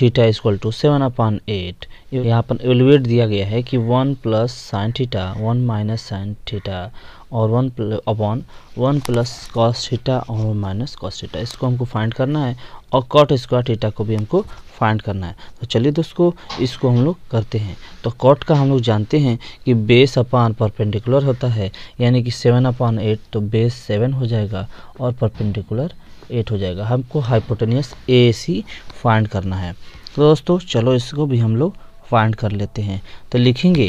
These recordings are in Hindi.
theta is equal to seven upon eight यहाँ पर एलिवेट दिया गया है कि one plus sine theta one minus sine theta और one upon one plus cos theta और माइनस कॉस थीटा इसको हमको फाइंड करना है और कॉट स्क्वायर थीटा को भी हमको फाइंड करना है तो चलिए दोस्तों इसको हम लोग करते हैं तो कॉट का हम लोग जानते हैं कि बेस अपान परपेंडिकुलर होता है यानी कि सेवन अपान एट तो बेस सेवन हो जाएगा और परपेंडिकुलर एट हो जाएगा हमको हाइपोटेनियस ए सी फाइंड करना है तो दोस्तों चलो इसको भी हम लोग फाइंड कर लेते हैं तो लिखेंगे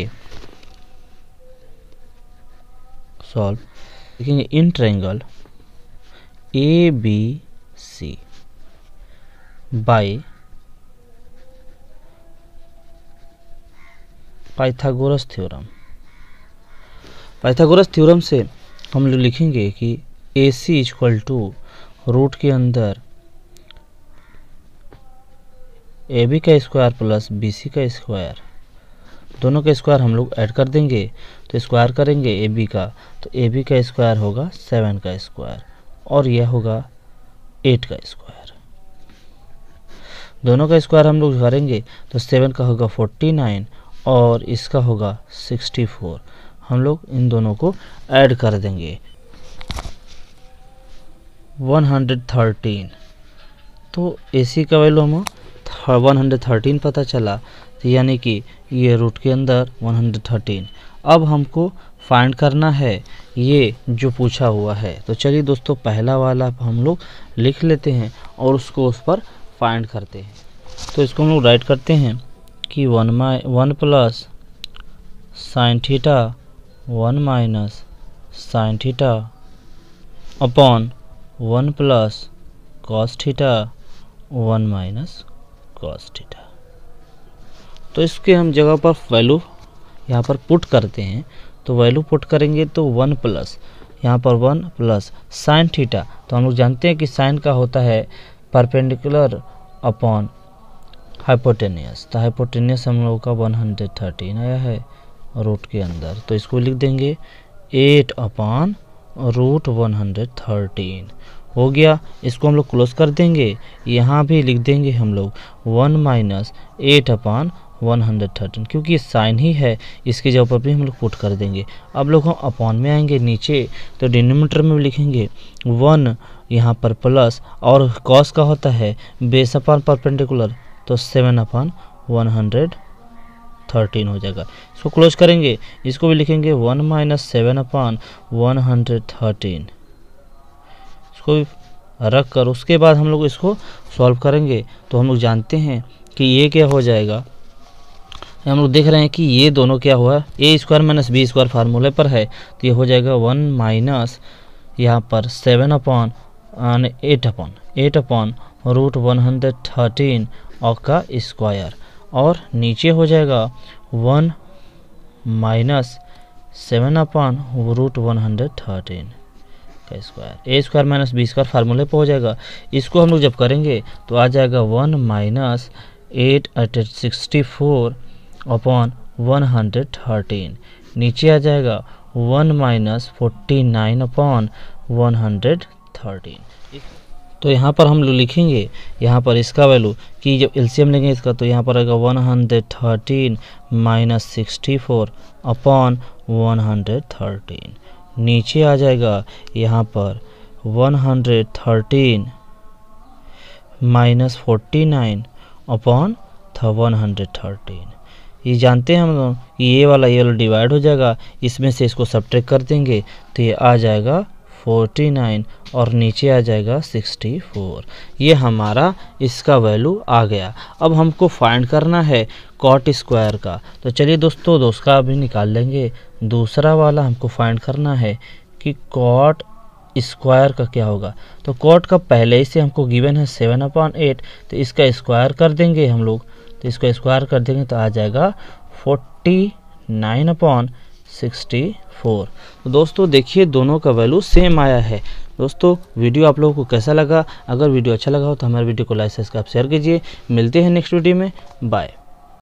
सॉल्व लिखेंगे in triangle A B C by Pythagoras theorem Pythagoras theorem से हम लोग लिखेंगे कि A C is equal to root के अंदर ए बी का स्क्वायर प्लस बी सी का स्क्वायर दोनों का स्क्वायर हम लोग ऐड कर देंगे तो स्क्वायर करेंगे ए बी का तो ए बी का स्क्वायर होगा सेवन का स्क्वायर और यह होगा एट का स्क्वायर दोनों का स्क्वायर हम लोग करेंगे तो सेवन का होगा फोर्टी नाइन और इसका होगा सिक्सटी फोर हम लोग इन दोनों को ऐड कर देंगे वन हंड्रेड थर्टीन तो ए सी का वैल्यू हम 113 पता चला तो यानी कि ये रूट के अंदर 113 अब हमको फाइंड करना है ये जो पूछा हुआ है तो चलिए दोस्तों पहला वाला हम लोग लिख लेते हैं और उसको उस पर फाइंड करते हैं तो इसको हम लोग राइट करते हैं कि one my one plus sine theta one minus sine theta upon one plus cos theta one minus cos theta तो इसके हम जगह पर वैल्यू यहाँ पर पुट करते हैं तो वैल्यू पुट करेंगे तो वन प्लस यहाँ पर वन प्लस साइन थीटा तो हम लोग जानते हैं कि साइन का होता है परपेंडिकुलर अपॉन हाइपोटेनियस तो हाइपोटेनियस हम लोगों का वन हंड्रेड थर्टीन आया है रूट के अंदर तो इसको लिख देंगे eight upon root one hundred thirteen हो गया इसको हम लोग क्लोज कर देंगे यहाँ भी लिख देंगे हम लोग one minus eight upon one hundred thirteen क्योंकि ये साइन ही है इसके जगह पर भी हम लोग पुट कर देंगे अब लोग हम अपॉन में आएंगे नीचे तो डिनोमीटर में लिखेंगे वन यहाँ पर प्लस और कॉस का होता है बेस अपान परपेंडिकुलर तो seven upon one hundred thirteen हो जाएगा इसको क्लोज करेंगे इसको भी लिखेंगे one minus seven upon one hundred thirteen उसको रख कर उसके बाद हम लोग इसको सॉल्व करेंगे तो हम लोग जानते हैं कि ये क्या हो जाएगा हम लोग देख रहे हैं कि ये दोनों क्या हुआ A square minus B square फार्मूले पर है तो ये हो जाएगा वन माइनस यहाँ पर seven upon eight upon eight upon root one hundred thirteen का स्क्वायर और नीचे हो जाएगा one minus seven upon root one hundred thirteen का square A square minus B square फार्मूले पर हो जाएगा इसको हम लोग जब करेंगे तो आ जाएगा one minus eight eight sixty four upon one hundred thirteen नीचे आ जाएगा one minus forty nine upon one hundred thirteen तो यहाँ पर हम लोग लिखेंगे यहाँ पर इसका वैल्यू कि जब एलसीएम लेंगे इसका तो यहाँ पर आएगा one hundred thirteen minus sixty four upon one hundred thirteen नीचे आ जाएगा यहाँ पर 113 minus forty nine upon one hundred thirteen ये जानते हैं हम लोग ये वाला ये वाला डिवाइड हो जाएगा इसमें से इसको सब्ट्रैक्ट कर देंगे तो ये आ जाएगा फोर्टी नाइन और नीचे आ जाएगा सिक्सटी फोर ये हमारा इसका वैल्यू आ गया अब हमको फाइंड करना है कॉट स्क्वायर का तो चलिए दोस्तों दोस्का अभी निकाल लेंगे दूसरा वाला हमको फाइंड करना है कि कॉट स्क्वायर का क्या होगा तो कॉट का पहले ही से हमको गिवन है सेवन अपॉन एट तो इसका स्क्वायर कर देंगे हम लोग तो इसको स्क्वायर कर देंगे तो आ जाएगा forty nine upon sixty four तो दोस्तों देखिए दोनों का वैल्यू सेम आया है दोस्तों वीडियो आप लोगों को कैसा लगा अगर वीडियो अच्छा लगा हो तो हमारे वीडियो को लाइक सब्सक्राइब शेयर कीजिए मिलते हैं नेक्स्ट वीडियो में बाय